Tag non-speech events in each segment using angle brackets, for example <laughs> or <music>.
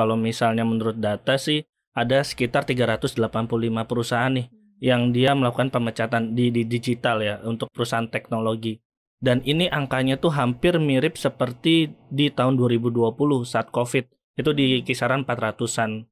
Kalau misalnya menurut data sih ada sekitar 385 perusahaan nih yang dia melakukan pemecatan di, di digital ya untuk perusahaan teknologi. Dan ini angkanya tuh hampir mirip seperti di tahun 2020 saat Covid. Itu di kisaran 400-an.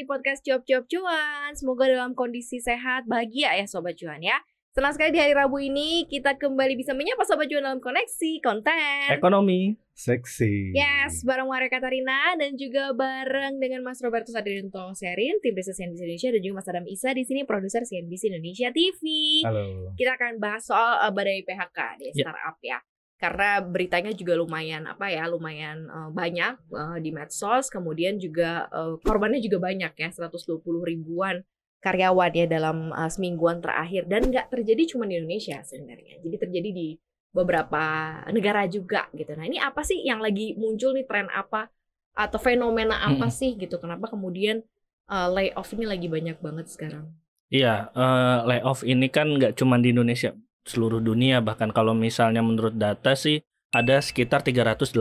di podcast Job Job Cuan. Semoga dalam kondisi sehat, bahagia ya Sobat Cuan ya. Senang sekali di hari Rabu ini kita kembali bisa menyapa Sobat Cuan dalam koneksi konten. Ekonomi. Seksi. Yes, bareng Maria Katarina dan juga bareng dengan Mas Roberto Sadirinto Serin, tim riset CNBC Indonesia dan juga Mas Adam Isa di sini produser CNBC Indonesia TV. Halo. Kita akan bahas soal eh, badai PHK di ya. startup yeah. ya karena beritanya juga lumayan apa ya lumayan uh, banyak uh, di medsos kemudian juga uh, korbannya juga banyak ya 120 ribuan karyawan ya dalam uh, semingguan terakhir dan nggak terjadi cuma di Indonesia sebenarnya jadi terjadi di beberapa negara juga gitu nah ini apa sih yang lagi muncul nih tren apa atau fenomena apa hmm. sih gitu kenapa kemudian uh, layoff ini lagi banyak banget sekarang iya uh, layoff ini kan nggak cuma di Indonesia seluruh dunia bahkan kalau misalnya menurut data sih ada sekitar 385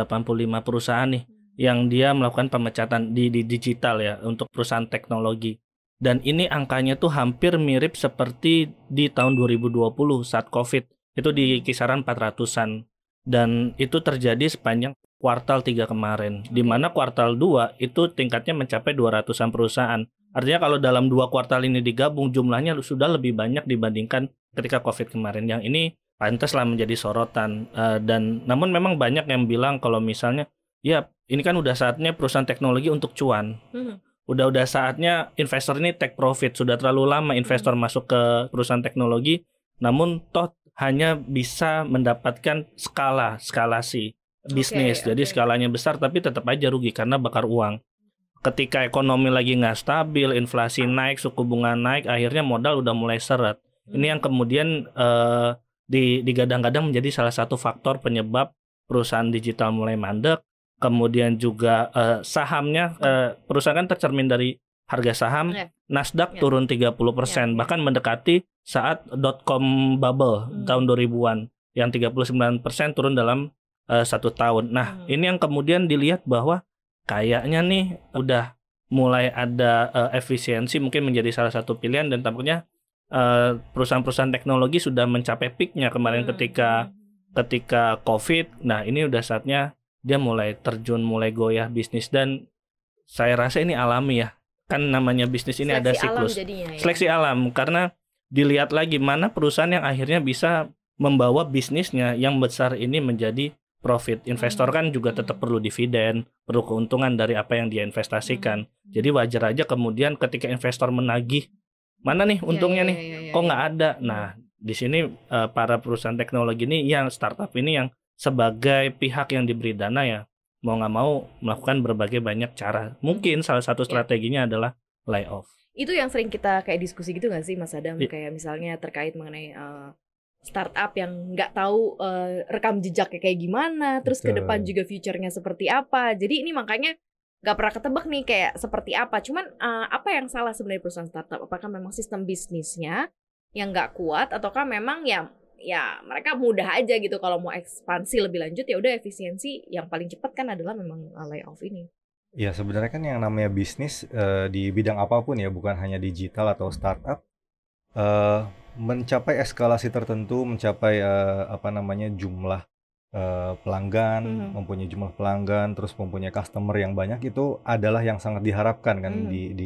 perusahaan nih yang dia melakukan pemecatan di, di digital ya untuk perusahaan teknologi. Dan ini angkanya tuh hampir mirip seperti di tahun 2020 saat Covid. Itu di kisaran 400-an. Dan itu terjadi sepanjang kuartal 3 kemarin. Di mana kuartal 2 itu tingkatnya mencapai 200-an perusahaan. Artinya kalau dalam dua kuartal ini digabung jumlahnya sudah lebih banyak dibandingkan ketika COVID kemarin. Yang ini pantaslah menjadi sorotan. Uh, dan namun memang banyak yang bilang kalau misalnya ya ini kan udah saatnya perusahaan teknologi untuk cuan. Hmm. Udah udah saatnya investor ini take profit. Sudah terlalu lama investor hmm. masuk ke perusahaan teknologi namun toh hanya bisa mendapatkan skala, skalasi bisnis. Okay, Jadi skalanya besar tapi tetap aja rugi karena bakar uang ketika ekonomi lagi nggak stabil, inflasi naik, suku bunga naik, akhirnya modal udah mulai seret. Ini yang kemudian eh, di digadang-gadang menjadi salah satu faktor penyebab perusahaan digital mulai mandek. Kemudian juga eh, sahamnya eh, perusahaan kan tercermin dari harga saham. Yeah. Nasdaq yeah. turun 30% yeah. Iya. bahkan mendekati saat dotcom bubble hmm. tahun 2000-an yang 39% turun dalam uh, satu tahun. Nah, hmm. ini yang kemudian dilihat bahwa kayaknya nih udah mulai ada uh, efisiensi mungkin menjadi salah satu pilihan dan tampaknya eh, perusahaan-perusahaan teknologi sudah mencapai peaknya kemarin hmm. ketika hmm. ketika covid nah ini udah saatnya dia mulai terjun mulai goyah bisnis dan saya rasa ini alami ya kan namanya bisnis ini seleksi ada siklus alam jadinya, ya? seleksi alam karena dilihat lagi mana perusahaan yang akhirnya bisa membawa bisnisnya yang besar ini menjadi profit. Hmm. Investor kan juga tetap perlu dividen, perlu keuntungan dari apa yang dia investasikan. Hmm. Jadi wajar aja kemudian ketika investor menagih, mana nih iya, untungnya iya, nih? Iya, Kok nggak ada? Nah, hmm. di sini eh, para perusahaan teknologi ini yang startup ini yang sebagai pihak yang diberi dana ya mau nggak mau melakukan berbagai banyak cara. Mungkin salah satu strateginya adalah layoff. Itu yang sering kita kayak diskusi gitu nggak sih Mas Adam? kayak misalnya terkait mengenai uh, startup yang nggak tahu uh, rekam jejaknya kayak gimana, terus ke depan juga future-nya seperti apa. Jadi ini makanya nggak pernah ketebak nih kayak seperti apa. Cuman uh, apa yang salah sebenarnya perusahaan startup? Apakah memang sistem bisnisnya yang nggak kuat, ataukah memang ya ya mereka mudah aja gitu kalau mau ekspansi lebih lanjut ya udah efisiensi yang paling cepat kan adalah memang eh, layoff ini. Ya sebenarnya kan yang namanya bisnis uh, di bidang apapun ya bukan hanya digital atau startup uh, mencapai eskalasi tertentu, mencapai uh, apa namanya jumlah uh, pelanggan, mm -hmm. mempunyai jumlah pelanggan, terus mempunyai customer yang banyak itu adalah yang sangat diharapkan kan mm di di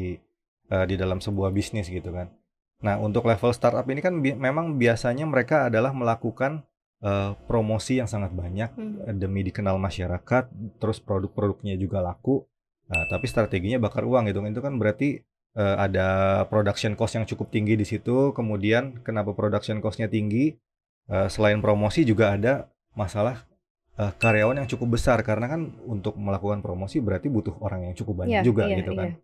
uh, di dalam sebuah bisnis gitu kan. Nah untuk level startup ini kan bi memang biasanya mereka adalah melakukan uh, promosi yang sangat banyak mm -hmm. demi dikenal masyarakat, terus produk-produknya juga laku. Nah, tapi strateginya bakar uang gitu, kan. itu kan berarti uh, ada production cost yang cukup tinggi di situ. Kemudian kenapa production costnya tinggi? Uh, selain promosi juga ada masalah uh, karyawan yang cukup besar karena kan untuk melakukan promosi berarti butuh orang yang cukup banyak yeah, juga yeah, gitu kan. Yeah.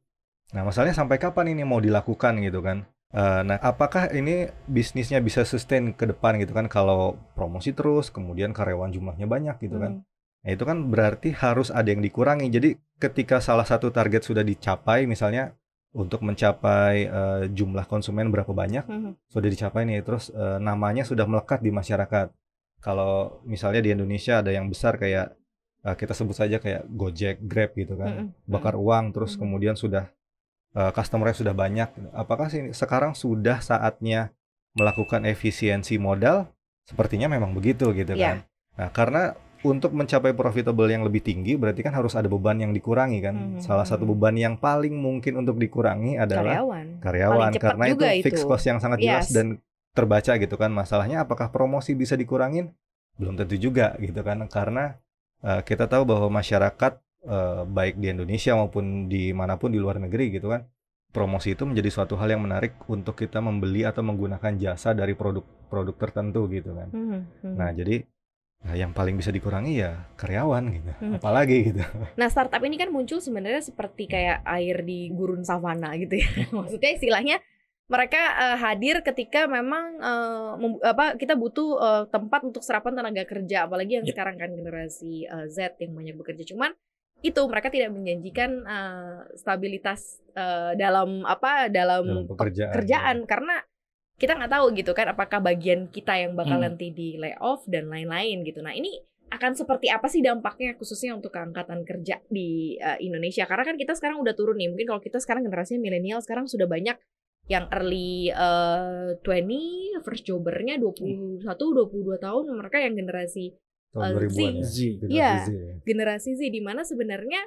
Nah masalahnya sampai kapan ini mau dilakukan gitu kan? nah apakah ini bisnisnya bisa sustain ke depan gitu kan kalau promosi terus kemudian karyawan jumlahnya banyak gitu kan? hmm. kan? Nah itu kan berarti harus ada yang dikurangi. Jadi ketika salah satu target sudah dicapai misalnya untuk mencapai uh, jumlah konsumen berapa banyak mm-hmm. sudah dicapai nih terus uh, namanya sudah melekat di masyarakat kalau misalnya di Indonesia ada yang besar kayak uh, kita sebut saja kayak Gojek Grab gitu kan mm-hmm. bakar mm-hmm. uang terus mm-hmm. kemudian sudah uh, customernya sudah banyak apakah sih sekarang sudah saatnya melakukan efisiensi modal sepertinya memang begitu gitu yeah. kan nah karena untuk mencapai profitable yang lebih tinggi berarti kan harus ada beban yang dikurangi kan. Hmm. Salah satu beban yang paling mungkin untuk dikurangi adalah karyawan. Karyawan karena itu fixed cost yang sangat jelas dan terbaca gitu kan. Masalahnya apakah promosi bisa dikurangin? Belum tentu juga gitu kan karena uh, kita tahu bahwa masyarakat uh, baik di Indonesia maupun di manapun di luar negeri gitu kan promosi itu menjadi suatu hal yang menarik untuk kita membeli atau menggunakan jasa dari produk-produk tertentu gitu kan. Hmm, hmm. Nah jadi Nah, yang paling bisa dikurangi ya karyawan gitu. Hmm. Apalagi gitu. Nah, startup ini kan muncul sebenarnya seperti kayak air di gurun savana gitu ya. Hmm. <laughs> Maksudnya istilahnya mereka uh, hadir ketika memang uh, apa kita butuh uh, tempat untuk serapan tenaga kerja, apalagi yang yep. Ya. sekarang kan generasi uh, Z yang banyak bekerja. Cuman itu mereka tidak menjanjikan uh, stabilitas uh, dalam apa dalam, dalam pekerjaan, pekerjaan ya. karena kita nggak tahu gitu kan apakah bagian kita yang bakal hmm. nanti di layoff dan lain-lain gitu. Nah ini akan seperti apa sih dampaknya khususnya untuk keangkatan kerja di uh, Indonesia? Karena kan kita sekarang udah turun nih. Mungkin kalau kita sekarang generasinya milenial sekarang sudah banyak yang early uh, eh, puluh first jobbernya hmm. puluh dua tahun mereka yang generasi uh, Z. Ya? Z. Generasi iya, ya, Z. Generasi Z di mana sebenarnya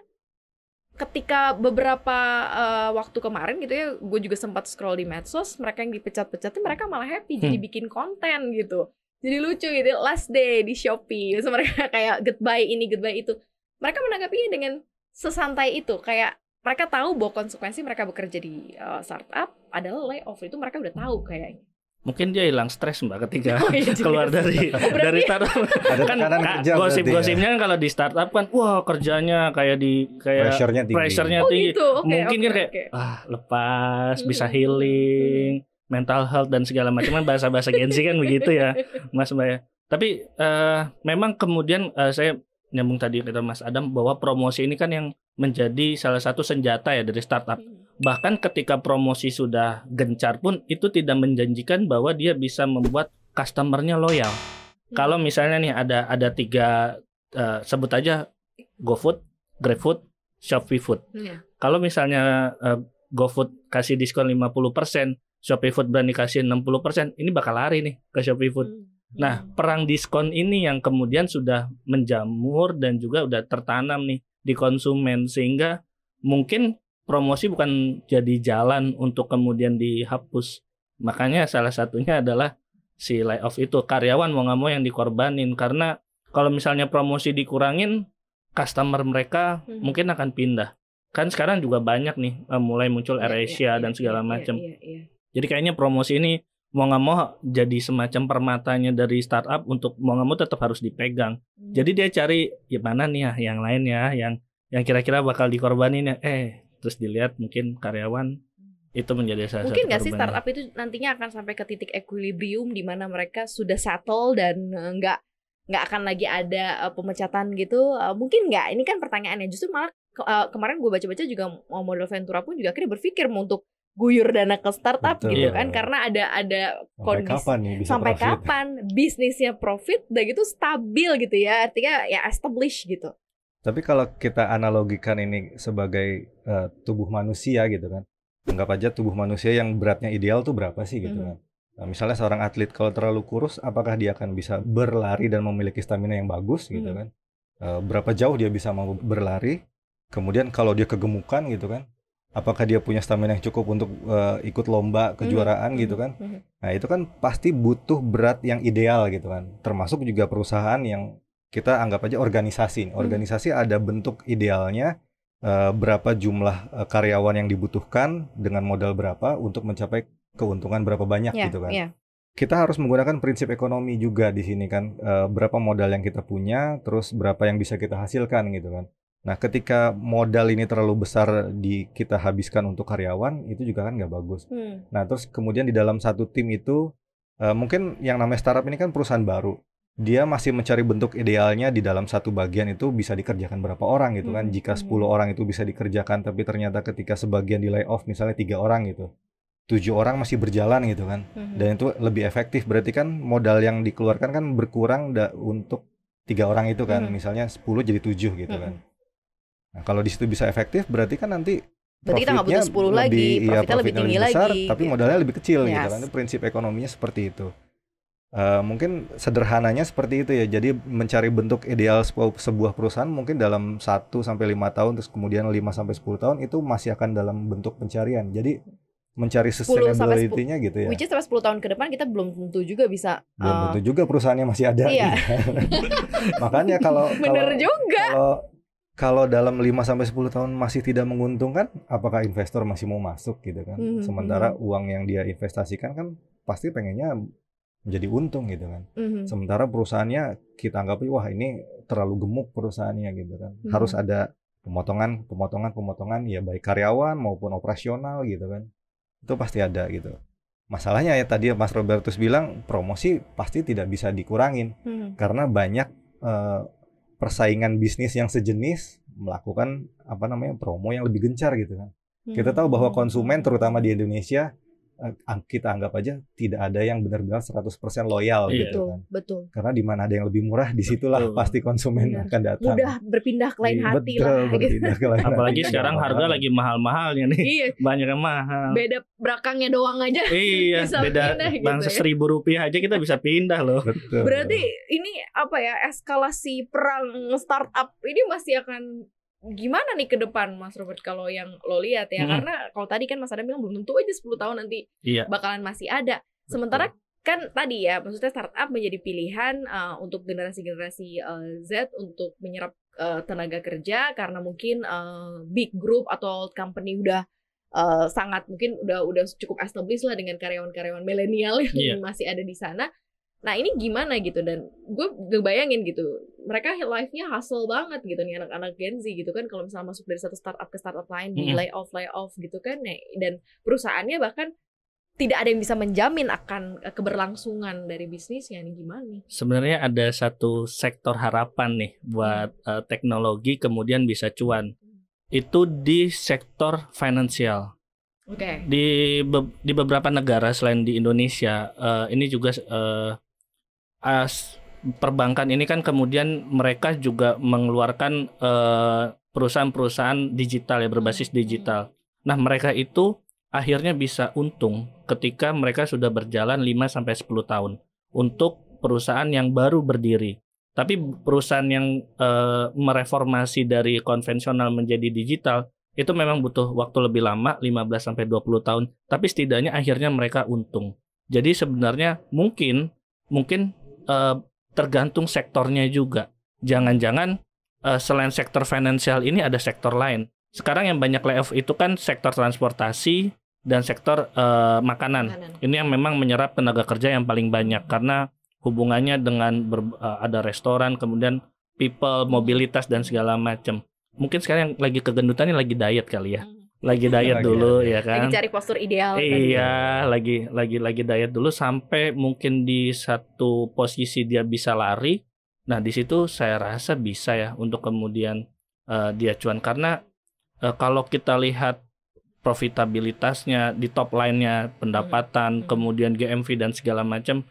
ketika beberapa uh, waktu kemarin gitu ya, gue juga sempat scroll di medsos, mereka yang dipecat-pecat, mereka malah happy hmm. jadi bikin konten gitu. Jadi lucu gitu, last day di Shopee, so, mereka <laughs> kayak goodbye ini, goodbye itu. Mereka menanggapinya dengan sesantai itu, kayak mereka tahu bahwa konsekuensi mereka bekerja di uh, startup adalah layoff itu mereka udah tahu kayaknya mungkin dia hilang stres mbak ketika <laughs> oh, iya keluar dari oh, dari startup <laughs> kan ah, ya. gosip-gosipnya ya. kalau di startup kan wah kerjanya kayak di kayak pressure-nya tinggi, pressure oh, tinggi. Gitu? Okay, mungkin okay, kan kayak ah lepas hmm. bisa hmm, healing hmm. mental health dan segala macam kan bahasa-bahasa Gen Z kan begitu ya <laughs> mas mbak ya tapi uh, memang kemudian uh, saya nyambung tadi kata mas Adam bahwa promosi ini kan yang menjadi salah satu senjata ya dari startup hmm bahkan ketika promosi sudah gencar pun itu tidak menjanjikan bahwa dia bisa membuat customernya loyal. Hmm. Kalau misalnya nih ada ada tiga uh, sebut aja GoFood, GrabFood, ShopeeFood. Yeah. Kalau misalnya uh, GoFood kasih diskon 50%, persen, ShopeeFood berani kasih 60%, ini bakal lari nih ke ShopeeFood. Hmm. Nah, hmm. perang diskon ini yang kemudian sudah menjamur dan juga udah tertanam nih di konsumen sehingga mungkin promosi bukan jadi jalan untuk kemudian dihapus. Makanya salah satunya adalah si layoff itu karyawan mau nggak mau yang dikorbanin karena kalau misalnya promosi dikurangin customer mereka hmm. mungkin akan pindah. Kan sekarang juga banyak nih eh, mulai muncul iya, iya, Air Asia ya, dan iya, segala macam. Ya, ya, ya. Jadi kayaknya promosi ini mau nggak mau jadi semacam permatanya dari startup untuk mau nggak mau tetap harus dipegang. Hmm. Jadi dia cari ya nih ya yang lain ya yang yang kira-kira bakal dikorbanin ya. Eh terus dilihat mungkin karyawan itu menjadi salah mungkin satu nggak sih startup itu nantinya akan sampai ke titik equilibrium di mana mereka sudah settle dan eh, nggak nggak akan lagi ada eh, pemecatan gitu eh, mungkin nggak ini kan pertanyaannya justru malah kemarin gue baca-baca juga model Ventura pun juga akhirnya berpikir untuk guyur dana ke startup Betul. gitu kan. iya. kan karena ada ada kondisi sampai kapan, sampai profit. kapan bisnisnya profit dan gitu stabil gitu ya artinya ya establish gitu tapi kalau kita analogikan ini sebagai uh, tubuh manusia gitu kan, anggap aja tubuh manusia yang beratnya ideal tuh berapa sih gitu mm kan? Nah, misalnya seorang atlet kalau terlalu kurus, apakah dia akan bisa berlari dan memiliki stamina yang bagus gitu mm kan? Uh, berapa jauh dia bisa mau berlari? Kemudian kalau dia kegemukan gitu kan, apakah dia punya stamina yang cukup untuk uh, ikut lomba mhm, kejuaraan mm gitu mhm, kan? Mm Nah itu kan pasti butuh berat yang ideal gitu kan, termasuk juga perusahaan yang kita anggap aja organisasi. Hmm. Organisasi ada bentuk idealnya uh, berapa jumlah uh, karyawan yang dibutuhkan dengan modal berapa untuk mencapai keuntungan berapa banyak yeah, gitu kan. Yeah. Kita harus menggunakan prinsip ekonomi juga di sini kan uh, berapa modal yang kita punya, terus berapa yang bisa kita hasilkan gitu kan. Nah, ketika modal ini terlalu besar di kita habiskan untuk karyawan, itu juga kan nggak bagus. Hmm. Nah, terus kemudian di dalam satu tim itu uh, mungkin yang namanya startup ini kan perusahaan baru dia masih mencari bentuk idealnya di dalam satu bagian itu bisa dikerjakan berapa orang gitu kan. Hmm. Jika 10 iya. orang itu bisa dikerjakan tapi ternyata ketika sebagian di layoff misalnya tiga orang gitu. tujuh orang masih berjalan gitu kan. Hmm. Dan itu lebih efektif berarti kan modal yang dikeluarkan kan berkurang da untuk tiga orang itu kan. Hmm. Misalnya 10 jadi tujuh gitu kan. hmm. kan. Nah, kalau di situ bisa efektif berarti kan nanti Berarti kita butuh 10 lebih, lagi, profitnya, ya, profitnya lebih tinggi lebih besar, lagi. Tapi gitu. modalnya lebih kecil yes. gitu kan. Prinsip ekonominya seperti itu. Uh, mungkin sederhananya seperti itu ya. Jadi mencari bentuk ideal sebuah, perusahaan mungkin dalam 1 sampai 5 tahun terus kemudian 5 sampai 10 tahun itu masih akan dalam bentuk pencarian. Jadi mencari sustainability-nya gitu ya. Which is 10 tahun ke depan kita belum tentu juga bisa belum uh, tentu juga perusahaannya masih ada. Iya. <laughs> Makanya kalau <laughs> Bener kalau, juga. Kalau kalau dalam 5 sampai 10 tahun masih tidak menguntungkan, apakah investor masih mau masuk gitu kan? Mm -hmm. Sementara hmm. uang yang dia investasikan kan pasti pengennya menjadi untung gitu kan. Mm-hmm. Sementara perusahaannya kita anggap wah ini terlalu gemuk perusahaannya gitu kan. Mm-hmm. Harus ada pemotongan, pemotongan, pemotongan ya baik karyawan maupun operasional gitu kan. Itu pasti ada gitu. Masalahnya ya tadi Mas Robertus bilang promosi pasti tidak bisa dikurangin mm-hmm. karena banyak eh, persaingan bisnis yang sejenis melakukan apa namanya promo yang lebih gencar gitu kan. Mm-hmm. Kita mhm. tahu bahwa konsumen terutama di Indonesia kita anggap aja tidak ada yang benar-benar 100% loyal iya. gitu kan. Betul. Karena di mana ada yang lebih murah disitulah betul. pasti konsumen benar. akan datang. Mudah berpindah ke lain iya, hati betul, lah. Berpindah ke <laughs> lain Apalagi hati. sekarang iya. harga lagi mahal-mahalnya nih. Iya. <laughs> Banyak yang mahal. Beda berakangnya doang aja. <laughs> Iya, beda pindah, gitu bangsa gitu seribu rupiah aja kita bisa pindah loh. Betul. Berarti ini apa ya eskalasi perang startup ini masih akan gimana nih ke depan Mas Robert kalau yang lo lihat ya hmm. karena kalau tadi kan Mas Adam bilang belum tentu aja 10 tahun nanti iya. bakalan masih ada sementara Betul. kan tadi ya maksudnya startup menjadi pilihan uh, untuk generasi-generasi uh, Z untuk menyerap uh, tenaga kerja karena mungkin uh, big group atau old company udah uh, sangat mungkin udah udah cukup established lah dengan karyawan-karyawan milenial yang yeah. masih ada di sana Nah ini gimana gitu dan gue ngebayangin gitu mereka life-nya hustle banget gitu nih anak-anak Gen Z gitu kan kalau misalnya masuk dari satu startup ke startup lain di layoff layoff gitu kan ya, dan perusahaannya bahkan tidak ada yang bisa menjamin akan e, keberlangsungan dari bisnisnya ini gimana nih? Sebenarnya ada satu sektor harapan nih buat hmm. uh, teknologi kemudian bisa cuan hmm. itu di sektor finansial. Okay. Di be di beberapa negara selain di Indonesia uh, ini juga uh, as perbankan ini kan kemudian mereka juga mengeluarkan eh, perusahaan-perusahaan digital ya berbasis hmm. digital. Nah, mereka itu akhirnya bisa untung ketika mereka sudah berjalan 5 sampai 10 tahun untuk perusahaan yang baru berdiri. Tapi perusahaan yang e, mereformasi dari konvensional menjadi digital itu memang butuh waktu lebih lama 15 sampai 20 tahun, tapi setidaknya akhirnya mereka untung. Jadi sebenarnya mungkin mungkin uh, tergantung sektornya juga. Jangan-jangan uh, selain sektor finansial ini ada sektor lain. Sekarang yang banyak layoff itu kan sektor transportasi dan sektor uh, makanan. makanan. Ini yang memang menyerap tenaga kerja yang paling banyak karena hubungannya dengan ber, uh, ada restoran, kemudian people, mobilitas dan segala macam. Mungkin sekarang yang lagi kegendutan ini lagi diet kali ya. Hmm lagi diet lagi dulu ya kan lagi cari postur ideal iya kan. lagi lagi lagi diet dulu sampai mungkin di satu posisi dia bisa lari nah di situ saya rasa bisa ya untuk kemudian uh, dia cuan karena uh, kalau kita lihat profitabilitasnya di top line-nya pendapatan hmm. kemudian GMV dan segala macam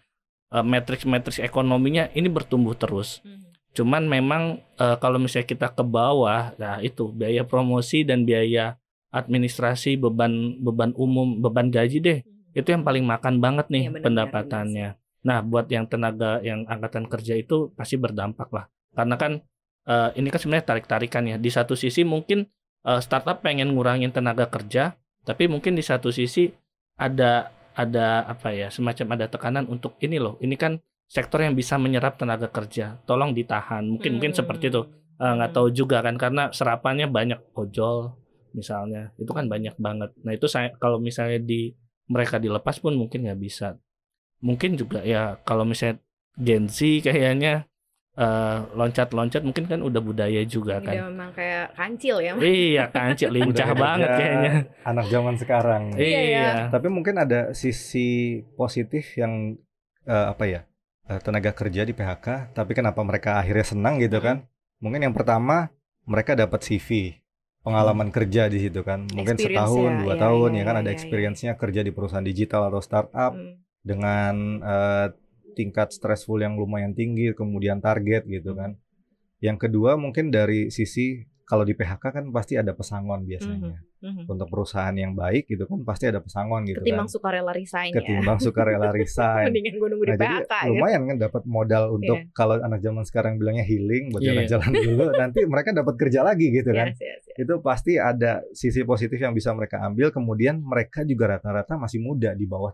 uh, eh, matriks-matriks ekonominya ini bertumbuh terus hmm. Cuman memang e, kalau misalnya kita ke bawah, nah itu biaya promosi dan biaya administrasi, beban beban umum, beban gaji deh. Hmm. Itu yang paling makan banget nih ya, pendapatannya. Benar. Nah, buat yang tenaga yang angkatan kerja itu pasti berdampak lah. Karena kan uh, ini kan sebenarnya tarik-tarikan ya. Di satu sisi mungkin uh, startup pengen ngurangin tenaga kerja, tapi mungkin di satu sisi ada ada apa ya, semacam ada tekanan untuk ini loh. Ini kan sektor yang bisa menyerap tenaga kerja. Tolong ditahan. Mungkin hmm. mungkin seperti itu. Hmm. Eh, nggak uh, hmm. tahu juga kan karena serapannya banyak ojol, misalnya itu kan banyak banget nah itu saya kalau misalnya di mereka dilepas pun mungkin nggak bisa mungkin juga ya kalau misalnya Gen Z kayaknya eh, loncat-loncat uh, mungkin kan udah budaya juga kan. Udah memang kayak kancil ya. Iya kancil <laughs> lincah banget kayaknya. Anak zaman sekarang. Iya, iya. Iya, iya. Tapi mungkin ada sisi positif yang uh, apa ya eh, tenaga kerja di PHK. Tapi kenapa mereka akhirnya senang gitu kan? Mungkin yang pertama mereka dapat CV pengalaman kerja di situ kan mungkin Experience setahun ya, dua ya, tahun ya, ya kan ya, ada ya, ya. experience-nya ya. kerja di perusahaan digital atau startup hmm. dengan uh, tingkat stressful yang lumayan tinggi kemudian target gitu hmm. kan yang kedua mungkin dari sisi kalau di PHK kan pasti ada pesangon mhm, biasanya. Mm-hmm. Untuk perusahaan yang baik gitu kan pasti ada pesangon gitu Ketimbang kan. sukarela resign Ketimbang ya. sukarela <laughs> resign. Mendingan gue nunggu nah, di PHK. Jadi, ya. lumayan kan dapat modal untuk yeah. kalau anak zaman sekarang bilangnya healing buat iya, iya. jalan-jalan dulu <laughs> nanti mereka dapat kerja lagi gitu kan. Yes, yes, yes. Itu pasti ada sisi positif yang bisa mereka ambil kemudian mereka juga rata-rata masih muda di bawah 30.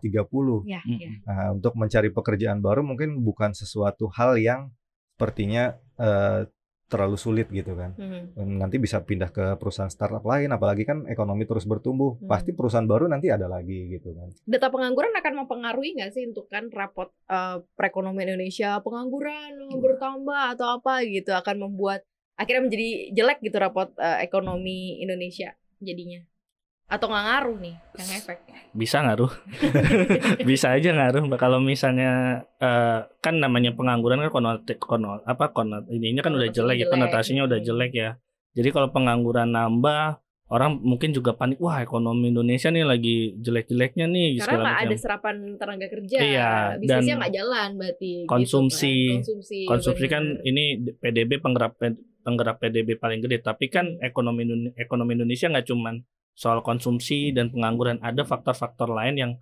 Yeah, mm-hmm. yeah. Nah, untuk mencari pekerjaan baru mungkin bukan sesuatu hal yang sepertinya uh, terlalu sulit gitu kan. Mm hmm. Nanti bisa pindah ke perusahaan startup lain, apalagi kan ekonomi terus bertumbuh, hmm. pasti perusahaan baru nanti ada lagi gitu kan. Data pengangguran akan mempengaruhi nggak sih untuk kan rapot uh, perekonomian Indonesia pengangguran hmm. bertambah atau apa gitu akan membuat akhirnya menjadi jelek gitu rapot uh, ekonomi Indonesia jadinya atau nggak ngaruh nih yang efek bisa ngaruh <laughs> bisa aja ngaruh kalau misalnya uh, kan namanya pengangguran kan konotik konot apa konot ini kan udah jelek, ya, jelek ya konotasinya udah jelek ya jadi kalau pengangguran nambah orang mungkin juga panik wah ekonomi Indonesia nih lagi jelek-jeleknya nih karena nggak ada serapan tenaga kerja iya, bisnisnya nggak jalan berarti gitu kan. konsumsi gitu konsumsi konsumsi kan ini PDB penggerak penggerak PDB paling gede tapi kan ekonomi ekonomi Indonesia nggak cuman soal konsumsi dan pengangguran ada faktor-faktor lain yang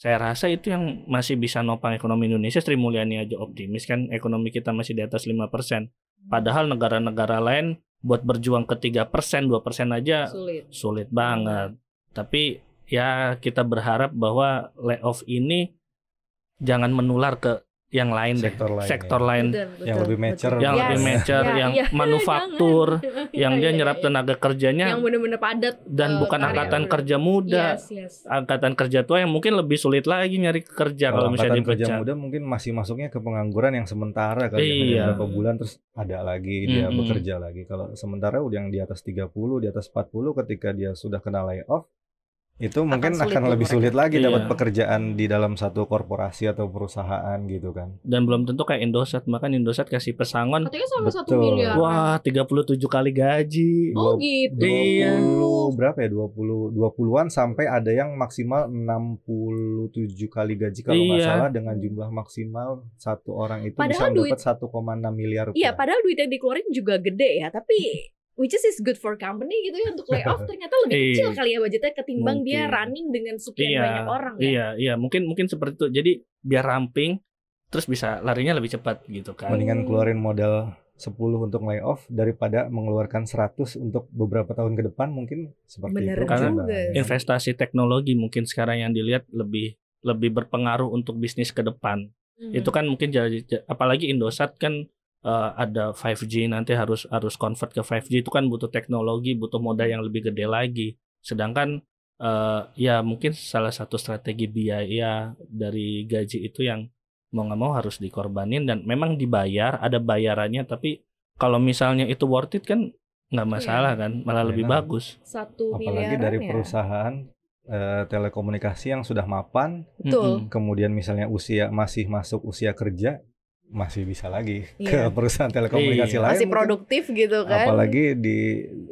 saya rasa itu yang masih bisa nopang ekonomi Indonesia Sri Mulyani aja optimis kan ekonomi kita masih di atas 5%. Hmm. Padahal negara-negara lain buat berjuang ke 3%, 2% aja sulit, sulit banget. Tapi ya kita berharap bahwa layoff ini jangan menular ke yang lain sektor deh lain sektor ya. lain betul, betul, yang lebih mature yang yes. lebih mature iya, yang iya. <laughs> manufaktur <laughs> yang dia iya, nyerap tenaga kerjanya yang benar-benar padat dan uh, bukan angkatan bener. kerja muda yes, yes. angkatan kerja tua yang mungkin lebih sulit lagi nyari kerja kalau, kalau misalnya angkatan kerja muda mungkin masih masuknya ke pengangguran yang sementara kan iya. beberapa bulan terus ada lagi dia mm -hmm. bekerja lagi kalau sementara udah yang di atas 30 di atas 40 ketika dia sudah kena layoff itu mungkin akan, lebih mereka. sulit lagi iya. dapat pekerjaan di dalam satu korporasi atau perusahaan gitu kan. Dan belum tentu kayak Indosat, makan Indosat kasih pesangon. betul. sama satu miliar. Kan? Wah, 37 kali gaji. Oh, 20, gitu. 20, iya. berapa ya? 20 dua an sampai ada yang maksimal 67 kali gaji kalau nggak iya. salah dengan jumlah maksimal satu orang itu padahal bisa dapat 1,6 miliar iya, rupiah. Iya, padahal duit yang dikeluarin juga gede ya, tapi which is is good for company gitu ya untuk layoff <laughs> ternyata lebih iya. kecil kali ya budgetnya ketimbang mungkin. dia running dengan sekian iya, banyak orang ya. Iya, iya, mungkin mungkin seperti itu. Jadi biar ramping terus bisa larinya lebih cepat gitu kan. Mendingan keluarin modal 10 untuk layoff daripada mengeluarkan 100 untuk beberapa tahun ke depan mungkin seperti Bener itu. Karena juga. investasi teknologi mungkin sekarang yang dilihat lebih lebih berpengaruh untuk bisnis ke depan. Hmm. Itu kan mungkin jadi apalagi Indosat kan uh, ada 5G nanti harus harus convert ke 5G itu kan butuh teknologi, butuh modal yang lebih gede lagi. Sedangkan uh, ya mungkin salah satu strategi biaya dari gaji itu yang mau nggak mau harus dikorbanin dan memang dibayar, ada bayarannya tapi kalau misalnya itu worth it kan nggak iya. masalah kan, malah ya, lebih iya. bagus. Satu Apalagi dari ya? perusahaan eh, telekomunikasi yang sudah mapan, Betul. kemudian misalnya usia masih masuk usia kerja, masih bisa lagi yeah. ke iya. perusahaan telekomunikasi yeah. lain masih produktif mungkin. gitu kan apalagi di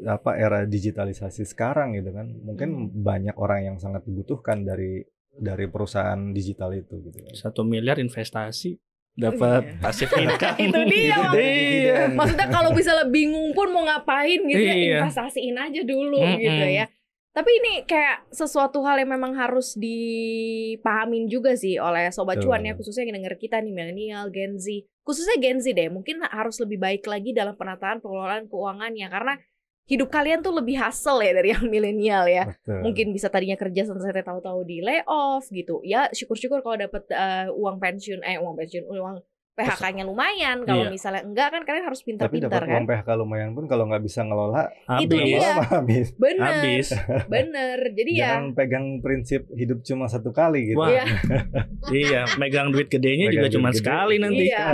apa era digitalisasi sekarang gitu kan mungkin hmm. banyak orang yang sangat dibutuhkan dari dari perusahaan digital itu gitu kan satu miliar investasi iya. dapat pasif income itu dia gitu, iya. maksudnya kalau bisa bingung pun mau ngapain gitu ya, iya. ya investasiin aja dulu mm gitu ya tapi ini kayak sesuatu hal yang memang harus dipahamin juga sih oleh sobat cuan ya khususnya yang denger kita nih milenial, Gen Z. Khususnya Gen Z deh, mungkin harus lebih baik lagi dalam penataan pengelolaan keuangannya karena hidup kalian tuh lebih hasil ya dari yang milenial ya. Betul. Mungkin bisa tadinya kerja selesai tahu-tahu di layoff gitu. Ya syukur-syukur kalau dapat uh, eh, uang pensiun eh uang pensiun uang PHK-nya lumayan kalau iya. misalnya enggak kan kalian harus pintar-pintar kan. Tapi PHK lumayan pun kalau nggak bisa ngelola habis. itu iya. habis. Bener, habis. bener. Jadi ya Jangan ya. pegang prinsip hidup cuma satu kali gitu. Wah. <laughs> Iya. megang duit gedenya megang juga duit cuma gede. sekali nanti. Iya.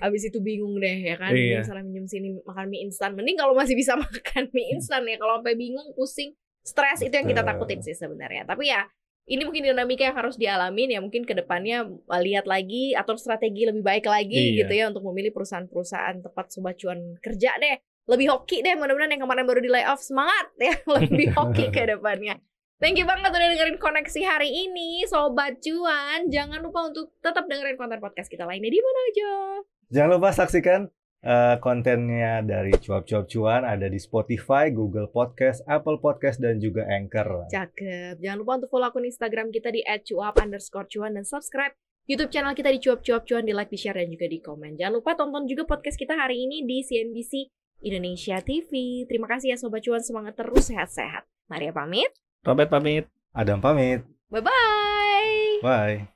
habis itu bingung deh ya kan. Iya. Misalnya minum sini makan mie instan. Mending kalau masih bisa <laughs> makan mie instan ya. Kalau sampai bingung, pusing, stres itu yang kita takutin sih sebenarnya. Tapi ya ini mungkin dinamika yang harus dialami ya mungkin kedepannya eh, lihat lagi atau strategi lebih baik lagi iya. gitu ya untuk memilih perusahaan-perusahaan tepat sobat cuan kerja deh lebih hoki deh mudah-mudahan yang kemarin baru di layoff semangat ya <laughs> lebih hoki ke <laughs> depannya Thank you banget udah dengerin koneksi hari ini, sobat cuan. Jangan lupa untuk tetap dengerin konten podcast kita lainnya di mana aja. Jangan lupa saksikan Uh, kontennya dari cuap-cuap cuan ada di Spotify, Google Podcast, Apple Podcast, dan juga Anchor. Cakep. Jangan lupa untuk follow akun Instagram kita di @cuap_cuan dan subscribe YouTube channel kita di cuap-cuap cuan, di like, di share, dan juga di komen. Jangan lupa tonton juga podcast kita hari ini di CNBC Indonesia TV. Terima kasih ya Sobat Cuan, semangat terus, sehat-sehat. Maria pamit. Robert pamit. Adam pamit. Bye-bye. Bye.